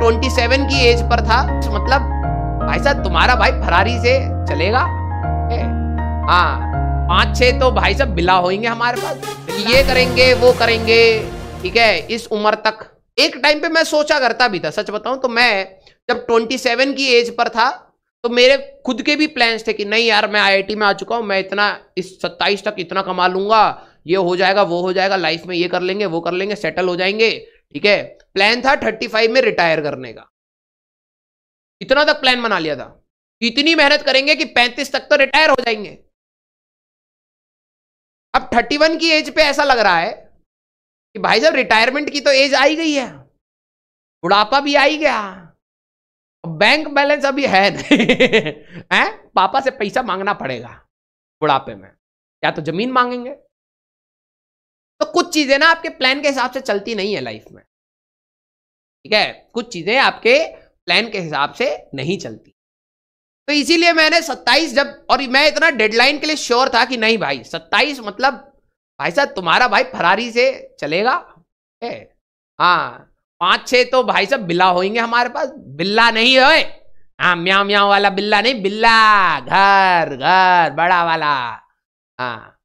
27 की as per था तो मतलब भाई साहब तुम्हारा भाई फरारी से चलेगा हाँ पांच छह तो भाई साहब बिला होंगे हमारे पास ये करेंगे वो करेंगे ठीक है इस उम्र तक एक टाइम पे मैं सोचा करता भी था सच बताऊं तो मैं जब 27 की एज पर था तो मेरे खुद के भी प्लान्स थे कि नहीं यार मैं आईआईटी में आ चुका हूं मैं इतना इस सत्ताईस तक इतना कमा लूंगा ये हो जाएगा वो हो जाएगा लाइफ में ये कर लेंगे वो कर लेंगे सेटल हो जाएंगे ठीक है प्लान था 35 में रिटायर करने का इतना तक प्लान बना लिया था इतनी मेहनत करेंगे कि 35 तक तो रिटायर हो जाएंगे अब 31 की एज पे ऐसा लग रहा है कि भाई साहब रिटायरमेंट की तो एज आई गई है बुढ़ापा भी आई गया बैंक बैलेंस अभी है नहीं है पापा से पैसा मांगना पड़ेगा बुढ़ापे में या तो जमीन मांगेंगे तो कुछ चीजें ना आपके प्लान के हिसाब से चलती नहीं है लाइफ में ठीक है कुछ चीजें आपके प्लान के हिसाब से नहीं चलती तो इसीलिए मैंने 27 जब और मैं इतना डेडलाइन के लिए श्योर था कि नहीं भाई 27 मतलब भाई साहब तुम्हारा भाई फरारी से चलेगा है हाँ पांच छह तो भाई साहब बिल्ला होंगे हमारे पास बिल्ला नहीं है हाँ म्या म्या वाला बिल्ला नहीं बिल्ला घर घर बड़ा वाला हाँ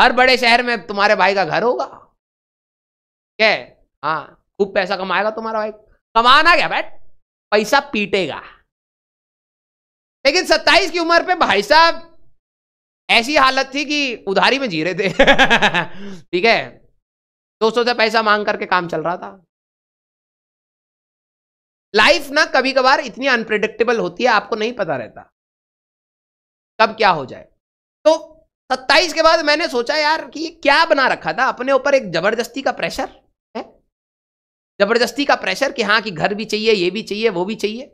हर बड़े शहर में तुम्हारे भाई का घर होगा क्या हाँ खूब पैसा कमाएगा तुम्हारा भाई कमाना क्या बैठ पैसा पीटेगा लेकिन सत्ताईस की उम्र पे भाई साहब ऐसी हालत थी कि उधारी में जी रहे थे ठीक है दोस्तों से पैसा मांग करके काम चल रहा था लाइफ ना कभी कभार इतनी अनप्रिडिक्टेबल होती है आपको नहीं पता रहता कब क्या हो जाए सत्ताईस के बाद मैंने सोचा यार कि ये क्या बना रखा था अपने ऊपर एक जबरदस्ती का प्रेशर है जबरदस्ती का प्रेशर कि हाँ कि घर भी चाहिए ये भी चाहिए वो भी चाहिए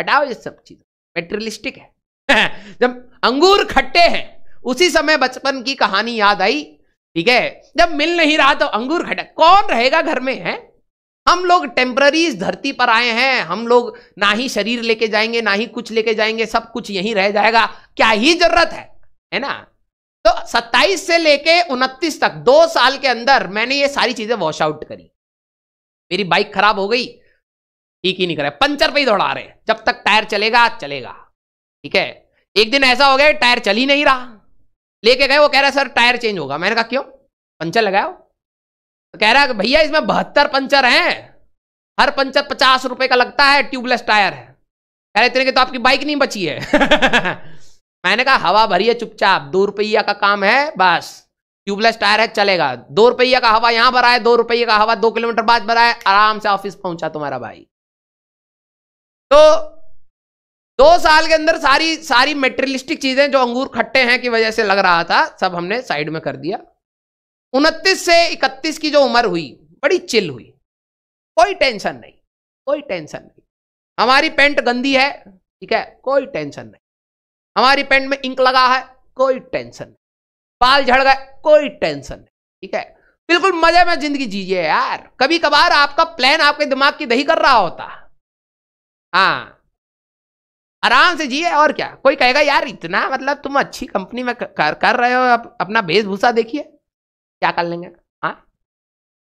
हटाओ ये सब चीज मेटेरियलिस्टिक है जब अंगूर खट्टे हैं उसी समय बचपन की कहानी याद आई ठीक है जब मिल नहीं रहा तो अंगूर खट्टे कौन रहेगा घर में है हम लोग टेम्पररी धरती पर आए हैं हम लोग ना ही शरीर लेके जाएंगे ना ही कुछ लेके जाएंगे सब कुछ यहीं रह जाएगा क्या ही जरूरत है है ना तो 27 से लेके 29 तक दो साल के अंदर मैंने ये सारी चीजें वॉश आउट करी मेरी बाइक खराब हो गई ठीक ही नहीं करे पंचर पे ही दौड़ा रहे जब तक टायर चलेगा चलेगा ठीक है एक दिन ऐसा हो गया टायर चल ही नहीं रहा लेके गए वो कह रहा सर टायर चेंज होगा मैंने कहा क्यों पंचर लगाओ तो कह रहा है भैया इसमें बहत्तर पंचर हैं हर पंचर पचास रुपए का लगता है ट्यूबलेस टायर है कह रहे इतने के तो आपकी बाइक नहीं बची है मैंने कहा हवा भरी है चुपचाप दो रुपया का काम है बस ट्यूबलेस टायर है चलेगा दो रुपया का हवा यहां भरा है दो रुपये का हवा दो किलोमीटर बाद भरा है आराम से ऑफिस पहुंचा तुम्हारा भाई तो दो साल के अंदर सारी सारी मेटेरियलिस्टिक चीजें जो अंगूर खट्टे हैं की वजह से लग रहा था सब हमने साइड में कर दिया उनतीस से इकतीस की जो उम्र हुई बड़ी चिल हुई कोई टेंशन नहीं कोई टेंशन नहीं हमारी पेंट गंदी है ठीक है कोई टेंशन नहीं हमारी पेंट में इंक लगा है कोई टेंशन बाल झड़ गए कोई टेंशन ठीक है बिल्कुल मजे में जिंदगी जीजिए यार कभी कभार आपका प्लान आपके दिमाग की दही कर रहा होता हाँ आराम से जिए और क्या कोई कहेगा यार इतना मतलब तुम अच्छी कंपनी में कर, कर रहे हो अप, अपना वेशभूषा देखिए क्या कर लेंगे हाँ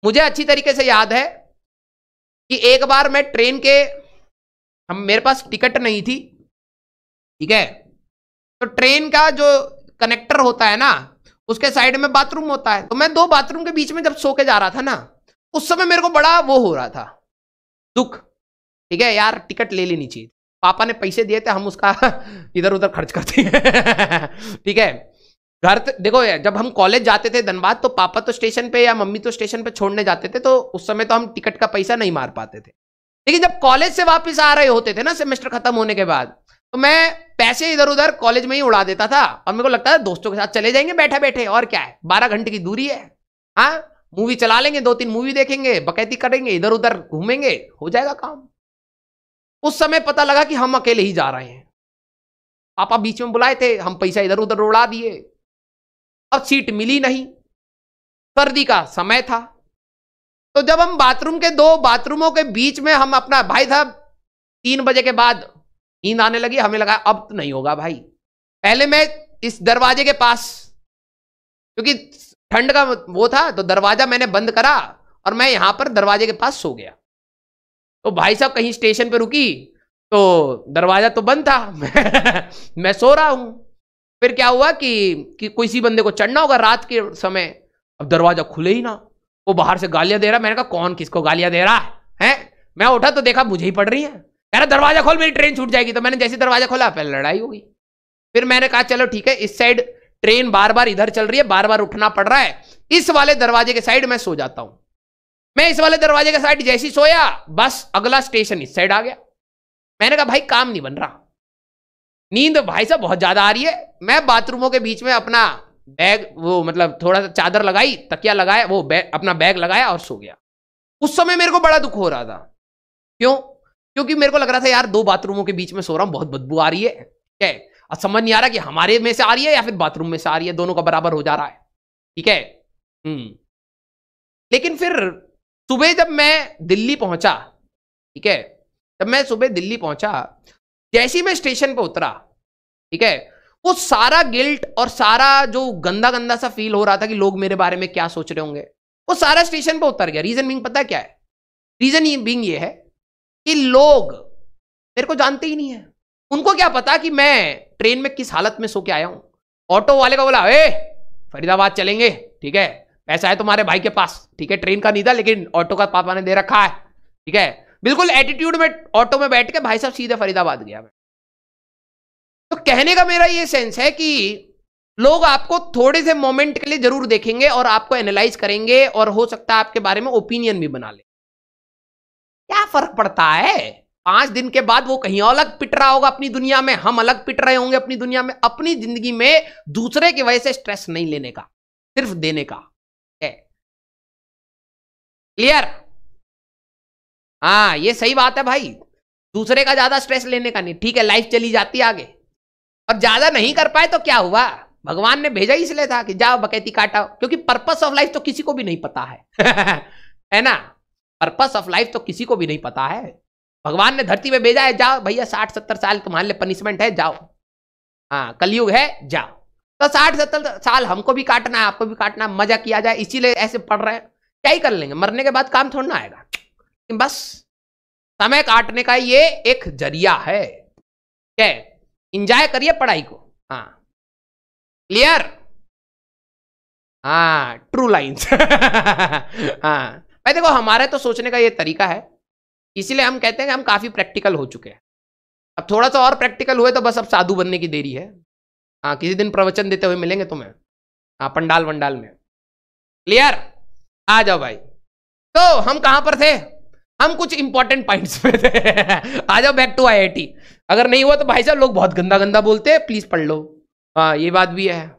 मुझे अच्छी तरीके से याद है कि एक बार मैं ट्रेन के हम मेरे पास टिकट नहीं थी ठीक है तो ट्रेन का जो कनेक्टर होता है ना उसके साइड में बाथरूम होता है तो मैं दो बाथरूम के बीच में जब सो के जा रहा था ना उस समय मेरे को बड़ा वो हो रहा था दुख ठीक है यार टिकट ले लेनी चाहिए पापा ने पैसे दिए थे हम उसका इधर उधर खर्च करते हैं ठीक है घर देखो जब हम कॉलेज जाते थे धनबाद तो पापा तो स्टेशन पे या मम्मी तो स्टेशन पे छोड़ने जाते थे तो उस समय तो हम टिकट का पैसा नहीं मार पाते थे लेकिन जब कॉलेज से वापस आ रहे होते थे ना सेमेस्टर खत्म होने के बाद तो मैं पैसे इधर उधर कॉलेज में ही उड़ा देता था और मेरे को लगता था दोस्तों के साथ चले जाएंगे बैठे बैठे और क्या है बारह घंटे की दूरी है हाँ मूवी चला लेंगे दो तीन मूवी देखेंगे बकैती करेंगे इधर उधर घूमेंगे हो जाएगा काम उस समय पता लगा कि हम अकेले ही जा रहे हैं पापा बीच में बुलाए थे हम पैसा इधर उधर उड़ा दिए अब सीट मिली नहीं सर्दी का समय था तो जब हम बाथरूम के दो बाथरूमों के बीच में हम अपना भाई साहब तीन बजे के बाद नींद आने लगी हमें लगा अब तो नहीं होगा भाई पहले मैं इस दरवाजे के पास क्योंकि ठंड का वो था तो दरवाजा मैंने बंद करा और मैं यहां पर दरवाजे के पास सो गया तो भाई साहब कहीं स्टेशन पे रुकी तो दरवाजा तो बंद था मैं सो रहा हूं फिर क्या हुआ कि, कि किसी बंदे को चढ़ना होगा रात के समय अब दरवाजा खुले ही ना वो बाहर से गालियां दे रहा मैंने कहा कौन किसको गालियां दे रहा है मैं उठा तो देखा मुझे ही पड़ रही है कह रहा दरवाजा खोल मेरी ट्रेन छूट जाएगी तो मैंने जैसे दरवाजा खोला पहले लड़ाई होगी फिर मैंने कहा चलो ठीक है इस साइड ट्रेन बार बार इधर चल रही है बार बार उठना पड़ रहा है इस वाले दरवाजे के साइड मैं सो जाता हूं मैं इस वाले दरवाजे के साइड जैसी सोया बस अगला स्टेशन इस साइड आ गया मैंने कहा भाई काम नहीं बन रहा नींद भाई साहब बहुत ज्यादा आ रही है मैं बाथरूमों के बीच में अपना बैग वो मतलब थोड़ा सा चादर लगाई तकिया लगाया वो बैग अपना बैग लगाया और सो गया उस समय मेरे को बड़ा दुख हो रहा था क्यों क्योंकि मेरे को लग रहा था यार दो बाथरूमों के बीच में सो रहा हूँ बहुत बदबू आ रही है ठीक है समझ नहीं आ रहा कि हमारे में से आ रही है या फिर बाथरूम में से आ रही है दोनों का बराबर हो जा रहा है ठीक है हम्म। लेकिन फिर सुबह जब मैं दिल्ली पहुंचा ठीक है जब मैं सुबह दिल्ली पहुंचा जैसे ही मैं स्टेशन पर उतरा ठीक है वो सारा गिल्ट और सारा जो गंदा गंदा सा फील हो रहा था कि लोग मेरे बारे में क्या सोच रहे होंगे वो सारा स्टेशन पर उतर गया रीजन बिंग पता क्या है रीजन बिंग ये है कि लोग मेरे को जानते ही नहीं है उनको क्या पता कि मैं ट्रेन में किस हालत में सो के आया हूं ऑटो वाले का बोला अरे फरीदाबाद चलेंगे ठीक है पैसा है तुम्हारे भाई के पास ठीक है ट्रेन का नहीं था लेकिन ऑटो का पापा ने दे रखा है ठीक है बिल्कुल एटीट्यूड में ऑटो में बैठ के भाई साहब सीधे फरीदाबाद गया मैं तो कहने का मेरा ये सेंस है कि लोग आपको थोड़े से मोमेंट के लिए जरूर देखेंगे और आपको एनालाइज करेंगे और हो सकता है आपके बारे में ओपिनियन भी बना ले क्या फर्क पड़ता है पांच दिन के बाद वो कहीं अलग पिट रहा होगा अपनी दुनिया में हम अलग पिट रहे होंगे अपनी दुनिया में अपनी जिंदगी में दूसरे की वजह से स्ट्रेस नहीं लेने का सिर्फ देने का है क्लियर हाँ ये सही बात है भाई दूसरे का ज्यादा स्ट्रेस लेने का नहीं ठीक है लाइफ चली जाती आगे और ज्यादा नहीं कर पाए तो क्या हुआ भगवान ने भेजा ही इसलिए था कि जाओ बकैती काटाओ क्योंकि पर्पस ऑफ लाइफ तो किसी को भी नहीं पता है है ना पर्पस ऑफ लाइफ तो किसी को भी नहीं पता है भगवान ने धरती में भेजा है जाओ भैया साठ सत्तर साल तुम्हारे लिए पनिशमेंट है जाओ हाँ कलयुग है जाओ तो साठ सत्तर साल हमको भी काटना है आपको भी काटना है मजा किया जाए इसीलिए ऐसे पढ़ रहे हैं क्या ही कर लेंगे मरने के बाद काम थोड़ा ना आएगा बस समय काटने का ये एक जरिया है क्या इंजॉय करिए पढ़ाई को हाँ क्लियर हाँ ट्रू लाइन्स हाँ भाई देखो हमारा तो सोचने का ये तरीका है इसीलिए हम कहते हैं कि हम काफ़ी प्रैक्टिकल हो चुके हैं अब थोड़ा सा और प्रैक्टिकल हुए तो बस अब साधु बनने की देरी है हाँ किसी दिन प्रवचन देते हुए मिलेंगे तुम्हें हाँ पंडाल वंडाल में क्लियर आ जाओ भाई तो हम कहाँ पर थे हम कुछ इंपॉर्टेंट पॉइंट्स पे थे आ जाओ बैक टू टी अगर नहीं हुआ तो भाई साहब लोग बहुत गंदा गंदा बोलते हैं प्लीज पढ़ लो हाँ ये बात भी है